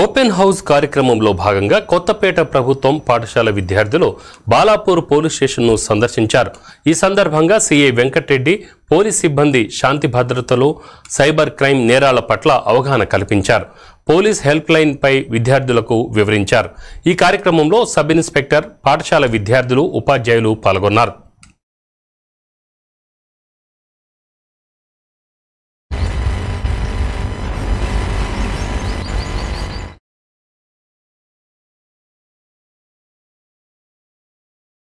open house కార్యక్రమంలో భాగంగా కొత్తపేట ప్రభుత్వం పాఠశాల విద్యార్థులు బాలాపూర్ పోలీస్ స్టేషన్ను సందర్శించారు ఈ సందర్భంగా సీఐ వెంకటరెడ్డి పోలీస్ సిబ్బంది శాంతి భద్రతలు సైబర్ క్రైమ్ నేరాల పట్ల అవగాహన కల్పించారు పోలీస్ హెల్ప్ లైన్ పై విద్యార్థులకు వివరించారు ఈ కార్యక్రమంలో సబ్ ఇన్స్పెక్టర్ పాఠశాల విద్యార్థులు ఉపాధ్యాయులు పాల్గొన్నారు